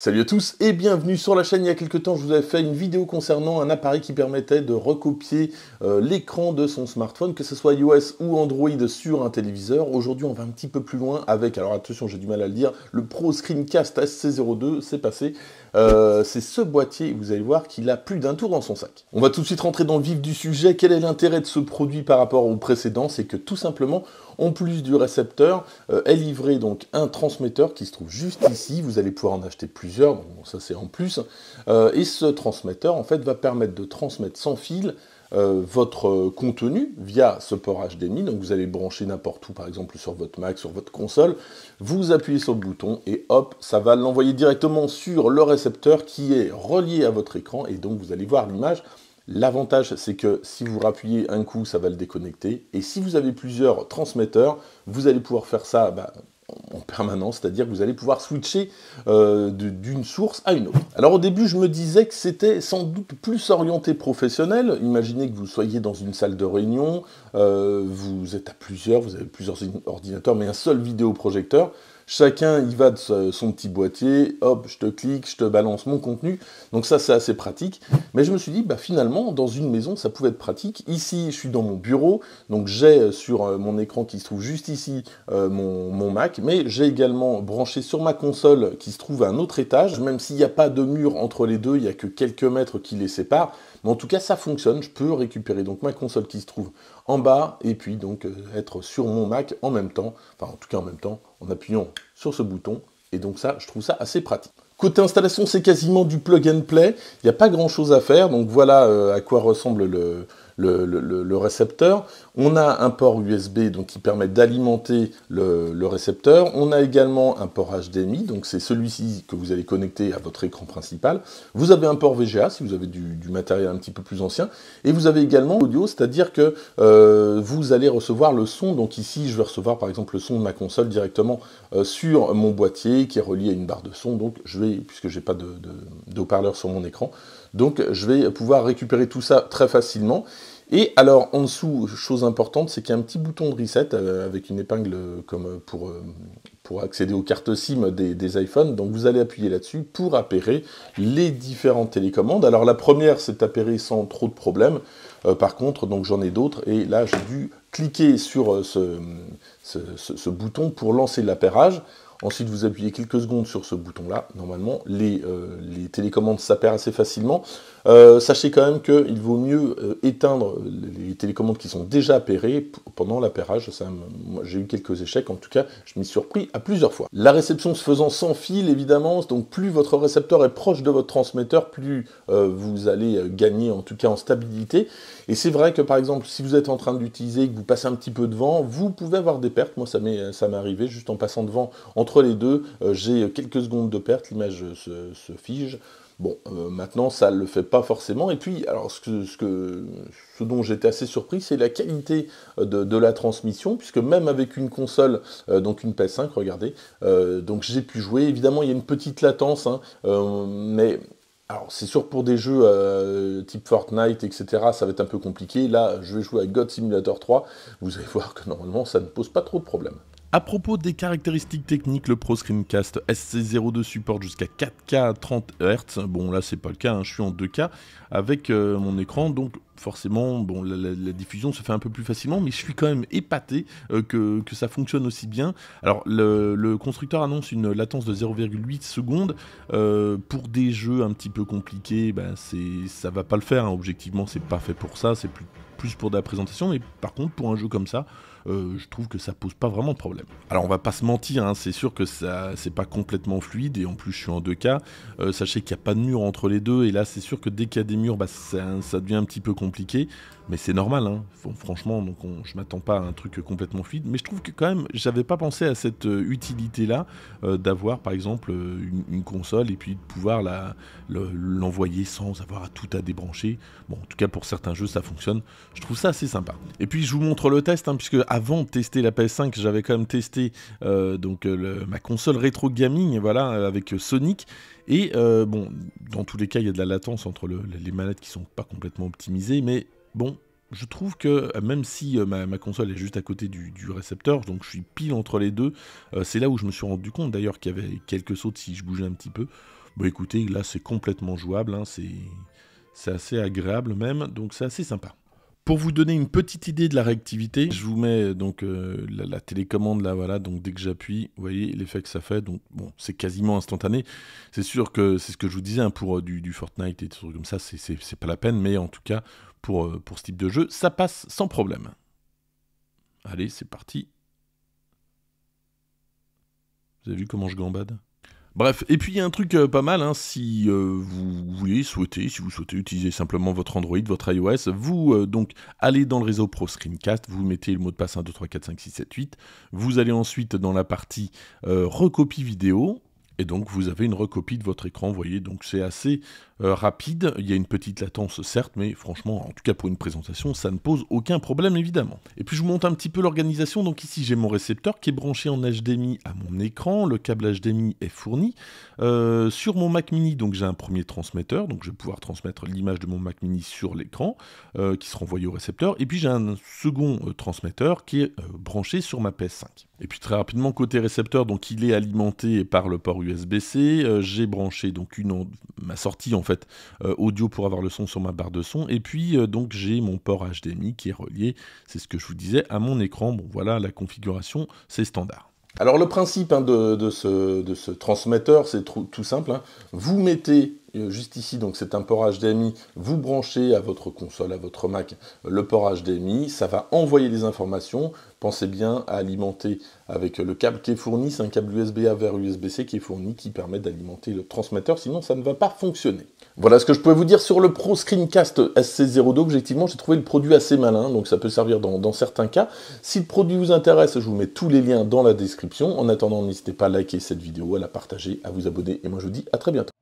Salut à tous et bienvenue sur la chaîne. Il y a quelques temps, je vous avais fait une vidéo concernant un appareil qui permettait de recopier euh, l'écran de son smartphone, que ce soit iOS ou Android sur un téléviseur. Aujourd'hui, on va un petit peu plus loin avec, alors attention, j'ai du mal à le dire, le Pro Screencast SC02. C'est passé. Euh, c'est ce boîtier, vous allez voir qu'il a plus d'un tour dans son sac. On va tout de suite rentrer dans le vif du sujet. Quel est l'intérêt de ce produit par rapport au précédent C'est que tout simplement, en plus du récepteur, euh, est livré donc un transmetteur qui se trouve juste ici. Vous allez pouvoir en acheter plusieurs, ça c'est en plus. Euh, et ce transmetteur, en fait, va permettre de transmettre sans fil euh, votre euh, contenu via ce port HDMI. Donc vous allez brancher n'importe où, par exemple sur votre Mac, sur votre console. Vous appuyez sur le bouton et hop, ça va l'envoyer directement sur le récepteur qui est relié à votre écran. Et donc vous allez voir l'image. L'avantage, c'est que si vous rappuyez un coup, ça va le déconnecter. Et si vous avez plusieurs transmetteurs, vous allez pouvoir faire ça bah, en permanence, c'est-à-dire que vous allez pouvoir switcher euh, d'une source à une autre. Alors au début, je me disais que c'était sans doute plus orienté professionnel. Imaginez que vous soyez dans une salle de réunion, euh, vous êtes à plusieurs, vous avez plusieurs ordinateurs, mais un seul vidéoprojecteur. Chacun y va de son petit boîtier, hop, je te clique, je te balance mon contenu. Donc ça, c'est assez pratique. Mais je me suis dit, bah, finalement, dans une maison, ça pouvait être pratique. Ici, je suis dans mon bureau, donc j'ai euh, sur euh, mon écran qui se trouve juste ici euh, mon, Mac, mais j'ai également branché sur ma console qui se trouve à un autre étage, même s'il n'y a pas de mur entre les deux, il n'y a que quelques mètres qui les séparent. Mais en tout cas, ça fonctionne, je peux récupérer donc ma console qui se trouve en bas et puis donc être sur mon Mac en même temps, enfin en tout cas en même temps, en appuyant sur ce bouton. Et donc ça, je trouve ça assez pratique. Côté installation, c'est quasiment du plug and play. Il n'y a pas grand chose à faire. Donc voilà euh, à quoi ressemble le, le, récepteur. On a un port USB donc, qui permet d'alimenter le, récepteur. On a également un port HDMI, donc c'est celui-ci que vous allez connecter à votre écran principal. Vous avez un port VGA si vous avez du, matériel un petit peu plus ancien. Et vous avez également audio, c'est-à-dire que euh, vous allez recevoir le son. Donc ici, je vais recevoir par exemple le son de ma console directement euh, sur mon boîtier qui est relié à une barre de son. Donc je vais, puisque n'ai pas de, de haut-parleur sur mon écran, donc je vais pouvoir récupérer tout ça très facilement. Et alors en dessous, chose importante, c'est qu'il y a un petit bouton de reset euh, avec une épingle euh, comme euh, pour, accéder aux cartes SIM des, iPhones. Donc vous allez appuyer là-dessus pour appairer les différentes télécommandes. Alors la première, c'est appairer sans trop de problèmes. par contre, donc j'en ai d'autres et là j'ai dû cliquer sur ce bouton pour lancer l'appairage. Ensuite, vous appuyez quelques secondes sur ce bouton-là. Normalement, les, euh, les télécommandes s'appairent assez facilement. Euh, sachez quand même qu'il vaut mieux euh, éteindre les télécommandes qui sont déjà appairées pendant l'appairage. J'ai eu quelques échecs, en tout cas, je m'y suis surpris à plusieurs fois. La réception se faisant sans fil, évidemment, donc plus votre récepteur est proche de votre transmetteur, plus vous allez gagner, en tout cas, en stabilité. Et c'est vrai que, par exemple, si vous êtes en train d'utiliser, que vous passez un petit peu devant, vous pouvez avoir des pertes. Moi, ça m'est arrivé juste en passant devant, en les deux, euh, j'ai quelques secondes de perte, l'image se, fige. Bon, euh, maintenant, ça le fait pas forcément. Et puis, alors, ce, que, ce, que, ce dont j'étais assez surpris, c'est la qualité euh, de, la transmission, puisque même avec une console, donc une PS5, regardez, donc j'ai pu jouer. Évidemment, il y a une petite latence, hein, mais alors c'est sûr pour des jeux type Fortnite, etc., ça va être un peu compliqué. Là, je vais jouer à God Simulator 3. Vous allez voir que normalement, ça ne pose pas trop de problèmes. À propos des caractéristiques techniques, le Pro Screencast SC02 supporte jusqu'à 4K 30 Hz. Bon, là, c'est pas le cas, hein, je suis en 2K avec euh, mon écran, donc forcément, bon, la, diffusion se fait un peu plus facilement, mais je suis quand même épaté euh, que, ça fonctionne aussi bien. Alors, le, constructeur annonce une latence de 0,8 secondes. Euh, pour des jeux un petit peu compliqués, ben, ça va pas le faire. Objectivement, Objectivement, c'est pas fait pour ça, c'est plus, plus pour de la présentation, mais par contre, pour un jeu comme ça, euh, je trouve que ça pose pas vraiment de problème. Alors on va pas se mentir, hein, c'est sûr que ça c'est pas complètement fluide et en plus je suis en 2K. Euh, sachez qu'il n'y a pas de mur entre les deux et là c'est sûr que dès qu'il y a des murs, bah, ça devient un petit peu compliqué. Mais c'est normal, hein. franchement, donc on, je m'attends pas à un truc complètement fluide. Mais je trouve que quand même, j'avais pas pensé à cette euh, utilité-là euh, d'avoir par exemple euh, une, console et puis de pouvoir l'envoyer sans avoir à tout à débrancher. Bon, en tout cas pour certains jeux, ça fonctionne. Je trouve ça assez sympa. Et puis je vous montre le test, hein, puisque avant de tester la PS5, j'avais quand même testé donc ma console rétro gaming, voilà, avec Sonic. Et bon, dans tous les cas, il y a de la latence entre les manettes qui sont pas complètement optimisées, mais Bon, je trouve que euh, même si euh, ma, console est juste à côté du, récepteur, donc je suis pile entre les deux, euh, c'est là où je me suis rendu compte d'ailleurs qu'il y avait quelques sauts si je bougeais un petit peu. Bon bah, écoutez, là c'est complètement jouable, hein, c'est assez agréable même, donc c'est assez sympa. Pour vous donner une petite idée de la réactivité, je vous mets donc la, télécommande là, voilà. Donc dès que j'appuie, vous voyez l'effet que ça fait. Donc bon, c'est quasiment instantané. C'est sûr que c'est ce que je vous disais hein, pour du, Fortnite et tout comme ça, c'est pas la peine. Mais en tout cas, euh, pour, ce type de jeu, ça passe sans problème. Allez, c'est parti. Vous avez vu comment je gambade Bref, et puis il y a un truc euh, pas mal, hein, si euh, vous voulez, souhaitez, si vous souhaitez utiliser simplement votre Android, votre iOS, vous donc allez dans le réseau Pro Screencast, vous mettez le mot de passe 1, 2, 3, 4, 5, 6, 7, 8, vous allez ensuite dans la partie recopie vidéo, et donc vous avez une recopie de votre écran, vous voyez, donc c'est assez euh, rapide. Il y a une petite latence, certes, mais franchement, en tout cas pour une présentation, ça ne pose aucun problème, évidemment. Et puis je vous montre un petit peu l'organisation. Donc ici, j'ai mon récepteur qui est branché en HDMI à mon écran. Le câble HDMI est fourni. Euh, sur mon Mac mini, donc j'ai un premier transmetteur. Donc je vais pouvoir transmettre l'image de mon Mac mini sur l'écran, euh, qui sera envoyé au récepteur. Et puis j'ai un second transmetteur qui est branché sur ma PS5. Et puis très rapidement, côté récepteur, donc il est alimenté par le port USB-C. j'ai branché donc une ma sortie en fait, euh, audio pour avoir le son sur ma barre de son. Et puis euh, donc j'ai mon port HDMI qui est relié, c'est ce que je vous disais, à mon écran. Bon voilà, la configuration, c'est standard. Alors le principe hein, de, ce, de, ce, transmetteur, c'est tout simple. Hein. Vous mettez euh, juste ici, donc c'est un port HDMI, vous branchez à votre console, à votre Mac, le port HDMI, ça va envoyer des informations, pensez bien à alimenter avec le câble qui est fourni, c'est un câble USB-A vers USB-C qui est fourni, qui permet d'alimenter le transmetteur, sinon ça ne va pas fonctionner. Voilà ce que je pouvais vous dire sur le Pro Screencast SC02. Objectivement, j'ai trouvé le produit assez malin, donc ça peut servir dans, dans, certains cas. Si le produit vous intéresse, je vous mets tous les liens dans la description. En attendant, n'hésitez pas à liker cette vidéo, à la partager, à vous abonner, et moi je vous dis à très bientôt.